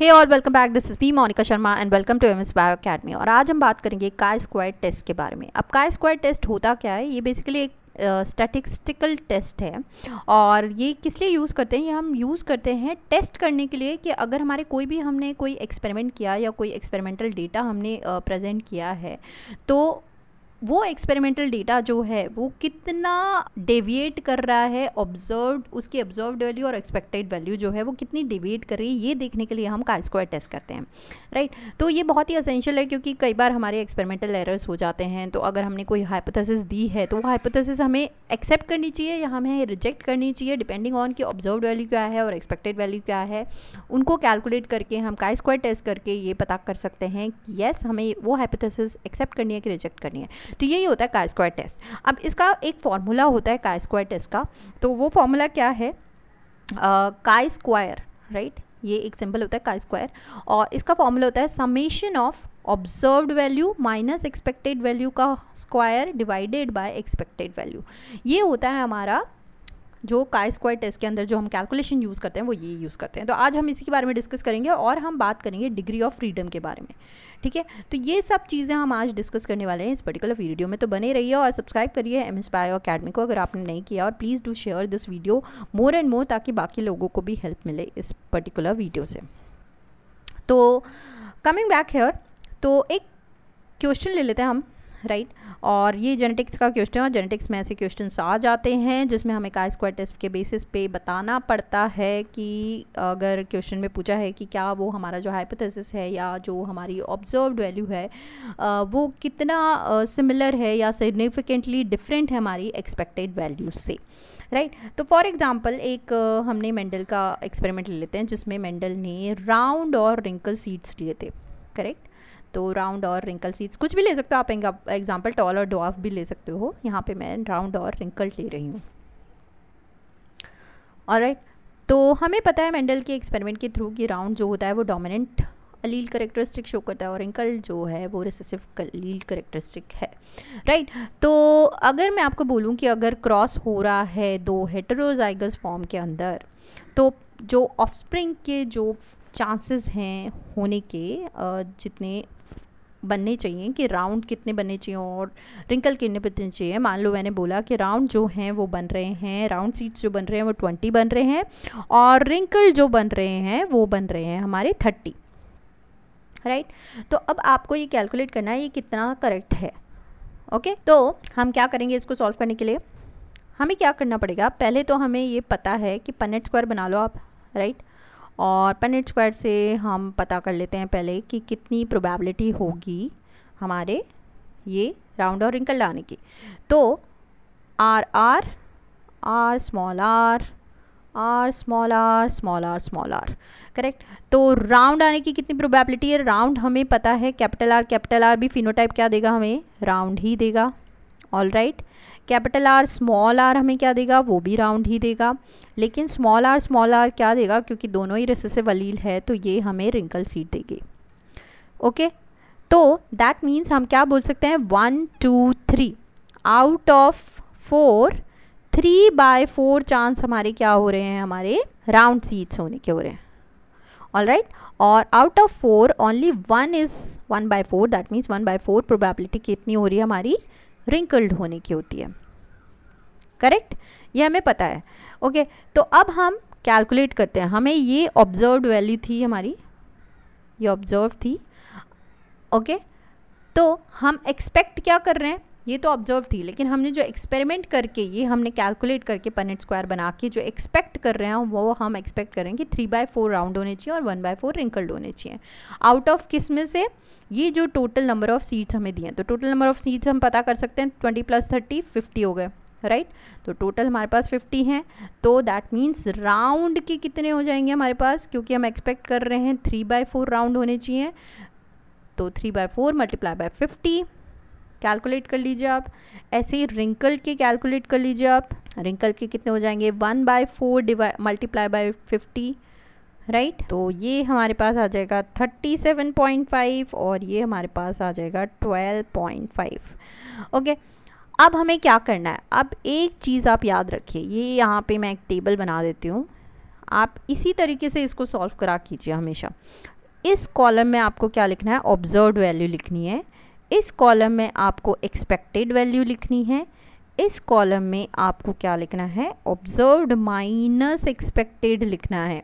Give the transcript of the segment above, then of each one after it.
हे और welcome back this is B Monika Sharma and welcome to S bio academy और आज हम बात करेंगे काय स्क्वायर टेस्ट के बारे में अब काय स्क्वायर टेस्ट होता क्या है ये बेसिकली एक स्टैटिस्टिकल uh, टेस्ट है और ये किस लिए यूज़ करते हैं ये हम यूज़ करते हैं टेस्ट करने के लिए कि अगर हमारे कोई भी हमने कोई एक्सपेरिमेंट किया या कोई एक्सपेरिमेंटल डेटा हमने प्रेजेंट uh, किया है तो वो एक्सपेरिमेंटल डेटा जो है वो कितना डेविएट कर रहा है ऑब्जर्व उसकी ऑब्जर्व वैल्यू और एक्सपेक्टेड वैल्यू जो है वो कितनी डेविएट कर रही है ये देखने के लिए हम का स्क्वायर टेस्ट करते हैं राइट right? तो ये बहुत ही असेंशियल है क्योंकि कई बार हमारे एक्सपेरिमेंटल एरर्स हो जाते हैं तो अगर हमने कोई हाइपोथेसिस दी है तो वो हाइपोथेसिस हमें एक्सेप्ट करनी चाहिए या हमें रिजेक्ट करनी चाहिए डिपेंडिंग ऑन कि ऑब्जर्व वैल्यू क्या है और एक्सपेक्टेड वैल्यू क्या है उनको कैलकुलेट करके हम का स्क्वायर टेस्ट करके ये पता कर सकते हैं कि येस हमें वो हाइपोथेसिस एक्सेप्ट करनी है कि रिजेक्ट करनी है तो यही होता है काय स्क्वायर टेस्ट अब इसका एक फॉर्मूला होता है काय स्क्वायर टेस्ट का तो वो फॉर्मूला क्या है काय स्क्वायर राइट ये एक सिंपल होता है काय स्क्वायर और इसका फॉर्मूला होता है summation of observe value minus expected value का square divided by expected value ये होता है हमारा जो काय स्क्वायर टेस्ट के अंदर जो हम कैलकुलेशन यूज़ करते हैं वो ये यूज़ करते हैं तो आज हम इसी के बारे में डिस्कस करेंगे और हम बात करेंगे डिग्री ऑफ फ्रीडम के बारे में ठीक है तो ये सब चीज़ें हम आज डिस्कस करने वाले हैं इस पर्टिकुलर वीडियो में तो बने रहिए और सब्सक्राइब करिए एम एस पायो अकेडमी को अगर आपने नहीं किया और please do share this video more and more ताकि बाकी लोगों को भी हेल्प मिले इस पर्टिकुलर वीडियो से तो कमिंग बैक हेयर तो एक क्वेश्चन ले लेते हैं हम राइट और ये जेनेटिक्स का क्वेश्चन और जेनेटिक्स में ऐसे क्वेश्चन आ जाते हैं जिसमें हमें का स्क्वायर टेस्ट के बेसिस पे बताना पड़ता है कि अगर क्वेश्चन में पूछा है कि क्या वो हमारा जो हाइपोथेसिस है या जो हमारी ऑब्जर्व्ड वैल्यू है वो कितना सिमिलर है या सिग्निफिकेंटली डिफरेंट है हमारी एक्सपेक्टेड वैल्यू से राइट right? तो फॉर एग्जांपल एक हमने मेंडल का एक्सपेरिमेंट ले लेते हैं जिसमें मेंडल ने राउंड और रिंकल सीड्स लिए थे करेक्ट तो राउंड और रिंकल सीड्स कुछ भी ले सकते हो आप एग्जाम्पल टॉल और डॉफ भी ले सकते हो यहाँ पे मैं राउंड और रिंकल ले रही हूँ और राइट तो हमें पता है मेंडल के एक्सपेरिमेंट के थ्रू कि राउंड जो होता है वो डोमिनेंट अलील करेक्टरिस्टिक शो करता है और रिंकल जो है वो रिसेसिव अलील करेक्टरिस्टिक है राइट right? तो अगर मैं आपको बोलूँ कि अगर क्रॉस हो रहा है दो हेटरोजाइगस फॉर्म के अंदर तो जो ऑफस्प्रिंग के जो चांसेस हैं होने के जितने बनने चाहिए कि राउंड कितने बनने चाहिए और रिंकल कितने बनने चाहिए मान लो मैंने बोला कि राउंड जो हैं वो बन रहे हैं राउंड सीट्स जो बन रहे हैं वो ट्वेंटी बन रहे हैं और रिंकल जो बन रहे हैं वो बन रहे हैं हमारे थर्टी राइट right? तो अब आपको ये कैलकुलेट करना है ये कितना करेक्ट है ओके okay? तो हम क्या करेंगे इसको सॉल्व करने के लिए हमें क्या करना पड़ेगा पहले तो हमें ये पता है कि पनेट स्क्वायर बना लो आप राइट और पेनेट स्क्वायर से हम पता कर लेते हैं पहले कि कितनी प्रोबेबिलिटी होगी हमारे ये राउंड और रिंकल लाने की तो R R R small R R small R small R small R correct तो राउंड आने की कितनी प्रोबेबिलिटी है राउंड हमें पता है कैपिटल आर कैपिटल आर भी फिनोटाइप क्या देगा हमें राउंड ही देगा all right right? Capital R small R हमें क्या देगा वो भी राउंड ही देगा लेकिन स्मॉल आर स्मॉल आर क्या देगा क्योंकि दोनों ही रिसेसिव वलील है तो ये हमें रिंकल सीट देगी ओके तो दैट मीन्स हम क्या बोल सकते हैं one two three out of four three by four chance हमारे क्या हो रहे हैं हमारे राउंड सीट्स होने के हो रहे हैं ऑल राइट और out of four only one is one by four that means one by four probability कितनी हो रही है हमारी रिंकल्ड होने की होती है करेक्ट ये हमें पता है ओके okay, तो अब हम कैलकुलेट करते हैं हमें ये ऑब्जर्व वैल्यू थी हमारी ये ऑब्जर्व थी ओके okay, तो हम एक्सपेक्ट क्या कर रहे हैं ये तो ऑब्जर्व थी लेकिन हमने जो एक्सपेरिमेंट करके ये हमने कैलकुलेट करके पनेट स्क्वायर बना के जो एक्सपेक्ट कर रहे हैं वो हम एक्सपेक्ट करें कि थ्री बाय फोर राउंड होने चाहिए और वन बाय फोर रिंकल्ड होने चाहिए आउट ऑफ किस में से ये जो टोटल नंबर ऑफ़ सीट्स हमें दिए हैं तो टोटल नंबर ऑफ़ सीट्स हम पता कर सकते हैं ट्वेंटी प्लस थर्टी फिफ्टी हो गए राइट right? तो टोटल हमारे पास 50 हैं तो दैट मीन्स राउंड के कितने हो जाएंगे हमारे पास क्योंकि हम एक्सपेक्ट कर रहे हैं थ्री बाय फोर राउंड होने चाहिए तो three by four multiply by fifty calculate कर लीजिए आप ऐसे ही रिंकल के कैलकुलेट कर लीजिए आप रिंकल के कितने हो जाएंगे one by four divide multiply by fifty right तो ये हमारे पास आ जाएगा थर्टी सेवन पॉइंट फाइव और ये हमारे पास आ जाएगा ट्वेल्व पॉइंट फाइव ओके अब हमें क्या करना है अब एक चीज़ आप याद रखिए ये यहाँ पे मैं एक टेबल बना देती हूँ आप इसी तरीके से इसको सॉल्व करा कीजिए हमेशा इस कॉलम में आपको क्या लिखना है ऑब्जर्व वैल्यू लिखनी है इस कॉलम में आपको एक्सपेक्टेड वैल्यू लिखनी है इस कॉलम में आपको क्या लिखना है ऑब्जर्व्ड माइनस एक्सपेक्टेड लिखना है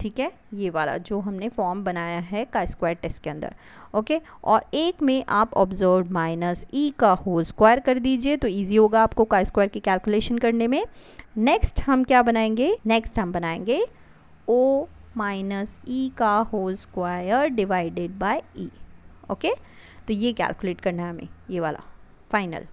ठीक है ये वाला जो हमने फॉर्म बनाया है का स्क्वायर टेस्ट के अंदर ओके और एक में आप ऑब्जर्व माइनस ई का होल स्क्वायर कर दीजिए तो इजी होगा आपको का स्क्वायर की कैलकुलेशन करने में नेक्स्ट हम क्या बनाएंगे नेक्स्ट हम बनाएंगे ओ माइनस ई का whole square divided by E okay तो ये कैलकुलेट करना है हमें ये वाला फाइनल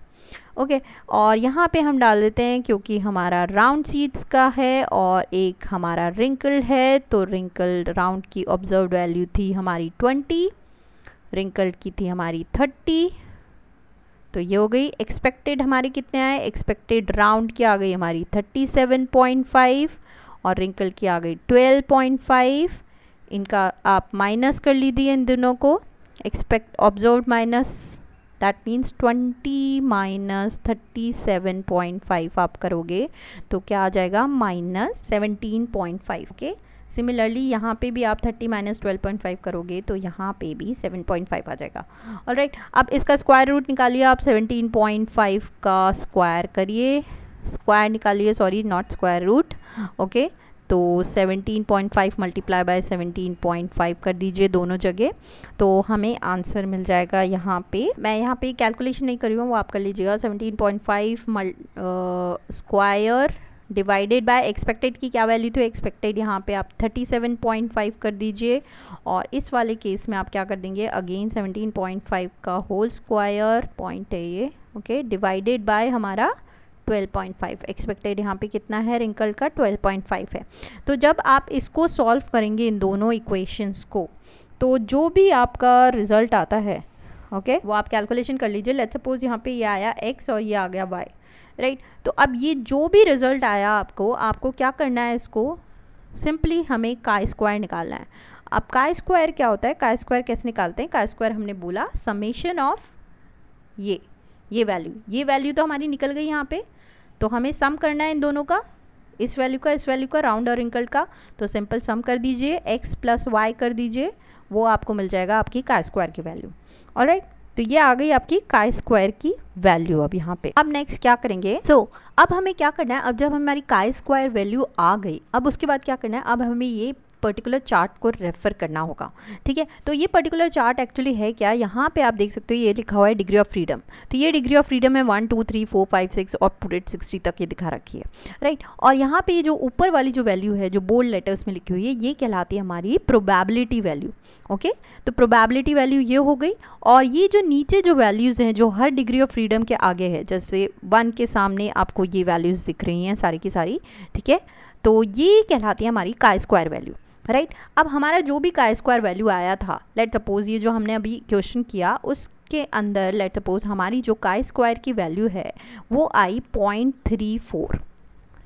ओके okay, और यहाँ पे हम डाल देते हैं क्योंकि हमारा राउंड सीड्स का है और एक हमारा रिंकल है तो रिंकल राउंड की ऑब्जर्व वैल्यू थी हमारी ट्वेंटी रिंकल की थी हमारी थर्टी तो ये हो गई एक्सपेक्टेड हमारे कितने आए एक्सपेक्टेड राउंड की आ गई हमारी थर्टी सेवन पॉइंट फाइव और रिंकल की आ गई ट्वेल्व पॉइंट फाइव इनका आप माइनस कर लीजिए इन दोनों को expect observed minus that means 20 minus 37.5 आप करोगे तो क्या आ जाएगा माइनस 17.5 के सिमिलरली यहाँ पे भी आप 30 माइनस ट्वेल्व करोगे तो यहाँ पे भी 7.5 आ जाएगा और राइट right, अब इसका स्क्वायर रूट निकालिए आप 17.5 का स्क्वायर करिए स्क्वायर निकालिए sorry not square root okay तो 17.5 मल्टीप्लाई बाय सेवनटीन कर दीजिए दोनों जगह तो हमें आंसर मिल जाएगा यहाँ पे मैं यहाँ पे कैलकुलेशन नहीं कर रही हूँ वो आप कर लीजिएगा 17.5 point five square divided by expected की क्या वैल्यू थी एक्सपेक्टेड यहाँ पे आप 37.5 कर दीजिए और इस वाले केस में आप क्या कर देंगे अगेन 17.5 का होल स्क्वायर पॉइंट है ये ओके डिवाइडेड बाय हमारा 12.5 एक्सपेक्टेड यहाँ पे कितना है रिंकल का 12.5 है तो जब आप इसको सॉल्व करेंगे इन दोनों इक्वेशंस को तो जो भी आपका रिजल्ट आता है ओके okay? वो आप कैलकुलेशन कर लीजिए लेट सपोज यहाँ पे ये आया एक्स और ये आ गया वाई राइट right? तो अब ये जो भी रिजल्ट आया आपको आपको क्या करना है इसको सिंपली हमें का स्क्वायर निकालना है अब का स्क्वायर क्या होता है का स्क्वायर कैसे निकालते हैं का स्क्वायर हमने बोला समेशन ऑफ ये ये वैल्यू ये वैल्यू तो हमारी निकल गई यहाँ पे तो हमें सम करना है इन दोनों का इस वैल्यू का इस वैल्यू का राउंड और इंकल का तो सिंपल सम कर दीजिए एक्स प्लस वाई कर दीजिए वो आपको मिल जाएगा आपकी का स्क्वायर की वैल्यू और राइट तो ये आ गई आपकी का स्क्वायर की वैल्यू अब यहाँ पे अब नेक्स्ट क्या करेंगे सो so, अब हमें क्या करना है अब जब हमारी का स्क्वायर वैल्यू आ गई अब उसके बाद क्या करना है अब हमें ये पर्टिकुलर चार्ट को रेफ़र करना होगा ठीक है तो ये पर्टिकुलर चार्ट एक्चुअली है क्या यहाँ पे आप देख सकते हो ये लिखा हुआ है डिग्री ऑफ फ्रीडम तो ये डिग्री ऑफ फ्रीडम है one two three four five six और टू डेट सिक्सटी तक ये दिखा रखी है राइट और यहाँ पे जो ऊपर वाली जो वैल्यू है जो बोल्ड लेटर्स में लिखी हुई है ये कहलाती है हमारी प्रोबेबिलिटी वैल्यू ओके तो प्रोबेबिलिटी वैल्यू ये हो गई और ये जो नीचे जो वैल्यूज़ हैं जो हर डिग्री ऑफ फ्रीडम के आगे है जैसे वन के सामने आपको ये वैल्यूज़ दिख रही हैं सारी की सारी ठीक है तो ये कहलाती है हमारी का स्क्वायर वैल्यू राइट right? अब हमारा जो भी का स्क्वायर वैल्यू आया था लेट सपोज ये जो हमने अभी क्वेश्चन किया उसके अंदर लेट सपोज हमारी जो का स्क्वायर की वैल्यू है वो आई point three four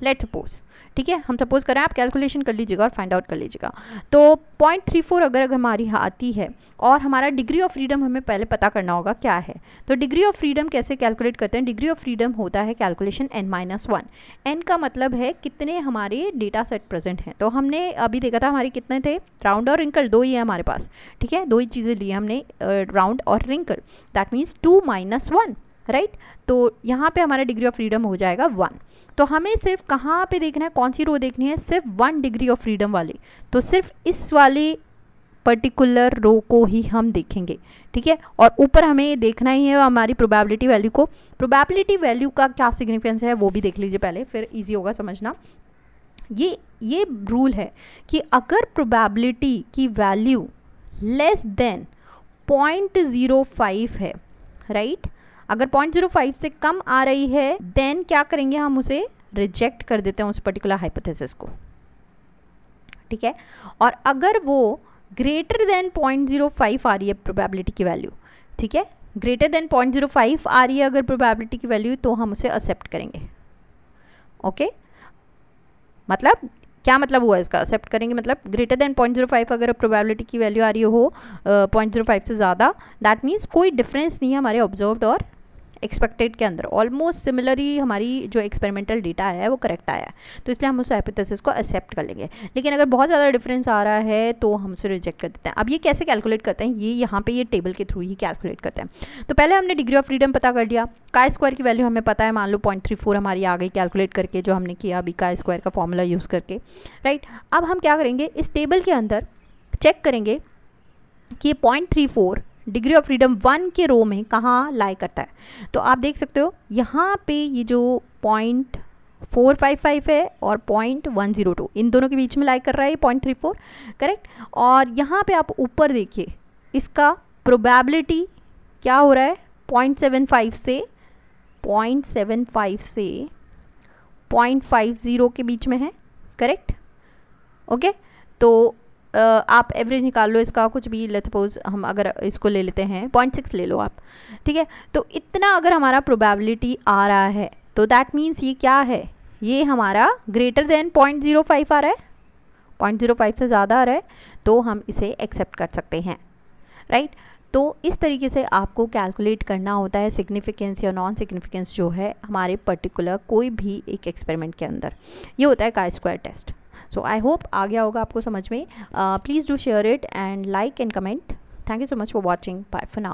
let suppose ठीक है हम सपोज करें आप कैलकुलेशन कर लीजिएगा और फाइंड आउट कर लीजिएगा तो पॉइंट थ्री फोर अगर हमारी आती है और हमारा डिग्री ऑफ फ्रीडम हमें पहले पता करना होगा क्या है तो डिग्री ऑफ फ्रीडम कैसे कैलकुलेट करते हैं डिग्री ऑफ फ्रीडम होता है calculation N minus one N का मतलब है कितने हमारे डेटा सेट प्रेजेंट हैं तो हमने अभी देखा था हमारे कितने थे राउंड और रिंकल दो ही है हमारे पास ठीक है दो ही चीज़ें ली हमने राउंड और wrinkle that means two minus one right तो यहाँ पे हमारा डिग्री ऑफ फ्रीडम हो जाएगा वन तो हमें सिर्फ कहाँ पे देखना है कौन सी रो देखनी है सिर्फ वन डिग्री ऑफ फ्रीडम वाली तो सिर्फ इस वाले पर्टिकुलर रो को ही हम देखेंगे ठीक है और ऊपर हमें देखना ही है हमारी प्रोबेबिलिटी वैल्यू को प्रोबेबिलिटी वैल्यू का क्या सिग्निफिकेंस है वो भी देख लीजिए पहले फिर ईजी होगा समझना ये ये रूल है कि अगर प्रोबेबिलिटी की value less than point zero five है राइट right? अगर 0.05 से कम आ रही है देन क्या करेंगे हम उसे रिजेक्ट कर देते हैं उस पर्टिकुलर हाइपोथेसिस को ठीक है और अगर वो ग्रेटर देन 0.05 आ रही है प्रोबेबिलिटी की वैल्यू ठीक है ग्रेटर देन 0.05 आ रही है अगर प्रोबेबिलिटी की वैल्यू तो हम उसे एक्सेप्ट करेंगे ओके okay? मतलब क्या मतलब हुआ इसका एक्सेप्ट करेंगे मतलब ग्रेटर देन 0.05 अगर प्रोबेबिलिटी की वैल्यू आ रही हो uh, 0.05 से ज़्यादा दैट मीन्स कोई डिफरेंस नहीं है हमारे ऑब्जर्व और एक्सपेक्टेड के अंदर ऑलमोस्ट सिमिलरली हमारी जो एक्सपेरिमेंटल डेटा है वो करेक्ट आया है तो इसलिए हम उस हाइपोथेसिस को एक्सेप्ट कर लेंगे लेकिन अगर बहुत ज़्यादा डिफरेंस आ रहा है तो हम उसे रिजेक्ट कर देते हैं अब ये कैसे कैलकुलेट करते हैं ये यहाँ पे ये टेबल के थ्रू ही कैलकुलेट करते हैं तो पहले हमने डिग्री ऑफ फ्रीडम पता कर लिया का स्क्वायर की वैल्यू हमें पता है मान लो पॉइंट थ्री फोर हमारी आ गई कैलकुलेट करके जो हमने किया अभी का स्क्वायर का फॉर्मूला यूज़ करके राइट अब हम क्या करेंगे इस टेबल के अंदर चेक करेंगे कि point three four degree of freedom one के रो में कहाँ लाई करता है तो आप देख सकते हो यहाँ पे ये जो पॉइंट फोर फाइव फाइव है और पॉइंट वन ज़ीरो टू इन दोनों के बीच में लाई कर रहा है पॉइंट थ्री फोर करेक्ट और यहाँ पे आप ऊपर देखिए इसका प्रोबेबिलिटी क्या हो रहा है पॉइंट सेवन फाइव से पॉइंट सेवन फाइव से पॉइंट फाइव ज़ीरो के बीच में है करेक्ट ओके okay? तो आप एवरेज निकाल लो इसका कुछ भी लेट सपोज हम अगर इसको ले लेते हैं पॉइंट सिक्स ले लो आप ठीक है तो इतना अगर हमारा प्रोबेबिलिटी आ रहा है तो दैट मीन्स ये क्या है ये हमारा greater than point zero five आ रहा है पॉइंट ज़ीरो फाइव से ज़्यादा आ रहा है तो हम इसे एक्सेप्ट कर सकते हैं राइट right? तो इस तरीके से आपको कैलकुलेट करना होता है सिग्निफिकेंस या नॉन सिग्निफिकेंस जो है हमारे पर्टिकुलर कोई भी एक एक्सपेरिमेंट के अंदर ये होता है chi square test so I hope आ गया होगा आपको समझ में please do share it and like and comment thank you so much for watching bye for now